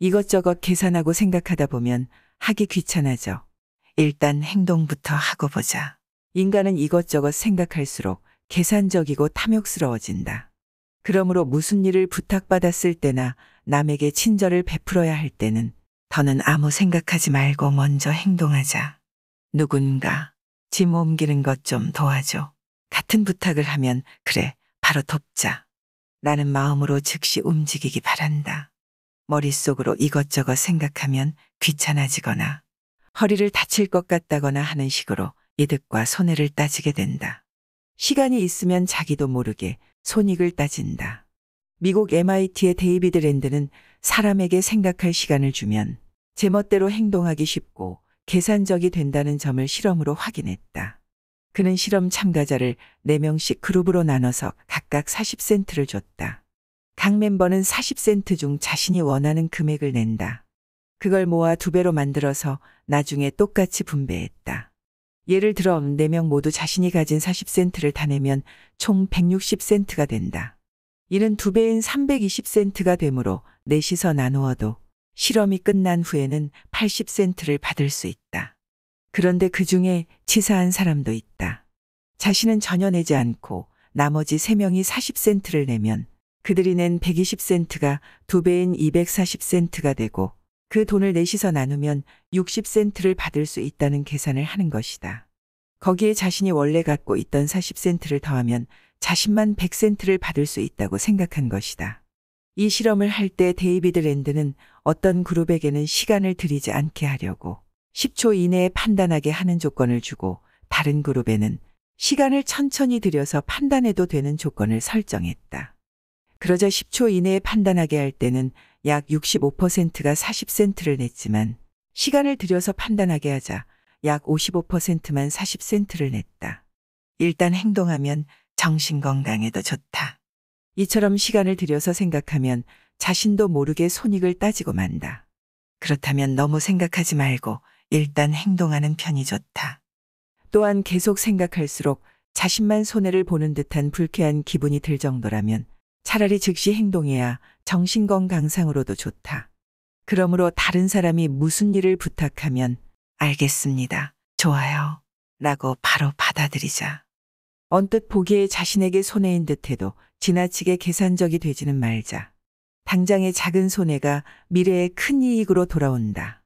이것저것 계산하고 생각하다 보면 하기 귀찮아져. 일단 행동부터 하고 보자. 인간은 이것저것 생각할수록 계산적이고 탐욕스러워진다. 그러므로 무슨 일을 부탁받았을 때나 남에게 친절을 베풀어야 할 때는 더는 아무 생각하지 말고 먼저 행동하자. 누군가 짐 옮기는 것 좀 도와줘. 같은 부탁을 하면 그래 바로 돕자. 라는 마음으로 즉시 움직이기 바란다. 머릿속으로 이것저것 생각하면 귀찮아지거나 허리를 다칠 것 같다거나 하는 식으로 이득과 손해를 따지게 된다. 시간이 있으면 자기도 모르게 손익을 따진다. 미국 MIT의 데이비드 랜드는 사람에게 생각할 시간을 주면 제멋대로 행동하기 쉽고 계산적이 된다는 점을 실험으로 확인했다. 그는 실험 참가자를 4명씩 그룹으로 나눠서 각각 40센트를 줬다. 각 멤버는 40센트 중 자신이 원하는 금액을 낸다. 그걸 모아 두 배로 만들어서 나중에 똑같이 분배했다. 예를 들어 4명 모두 자신이 가진 40센트를 다 내면 총 160센트가 된다. 이는 두 배인 320센트가 되므로 넷이서 나누어도 실험이 끝난 후에는 80센트를 받을 수 있다. 그런데 그 중에 치사한 사람도 있다. 자신은 전혀 내지 않고 나머지 3명이 40센트를 내면 그들이 낸 120센트가 두 배인 240센트가 되고 그 돈을 넷이서 나누면 60센트를 받을 수 있다는 계산을 하는 것이다. 거기에 자신이 원래 갖고 있던 40센트를 더하면 자신만 100센트를 받을 수 있다고 생각한 것이다. 이 실험을 할 때 데이비드 랜드는 어떤 그룹에게는 시간을 들이지 않게 하려고 10초 이내에 판단하게 하는 조건을 주고 다른 그룹에는 시간을 천천히 들여서 판단해도 되는 조건을 설정했다. 그러자 10초 이내에 판단하게 할 때는 약 65%가 40센트를 냈지만 시간을 들여서 판단하게 하자 약 55%만 40센트를 냈다. 일단 행동하면 정신건강에도 좋다. 이처럼 시간을 들여서 생각하면 자신도 모르게 손익을 따지고 만다. 그렇다면 너무 생각하지 말고 일단 행동하는 편이 좋다. 또한 계속 생각할수록 자신만 손해를 보는 듯한 불쾌한 기분이 들 정도라면 차라리 즉시 행동해야 정신건강상으로도 좋다. 그러므로 다른 사람이 무슨 일을 부탁하면 알겠습니다. 좋아요. 라고 바로 받아들이자. 언뜻 보기에 자신에게 손해인 듯해도 지나치게 계산적이 되지는 말자. 당장의 작은 손해가 미래의 큰 이익으로 돌아온다.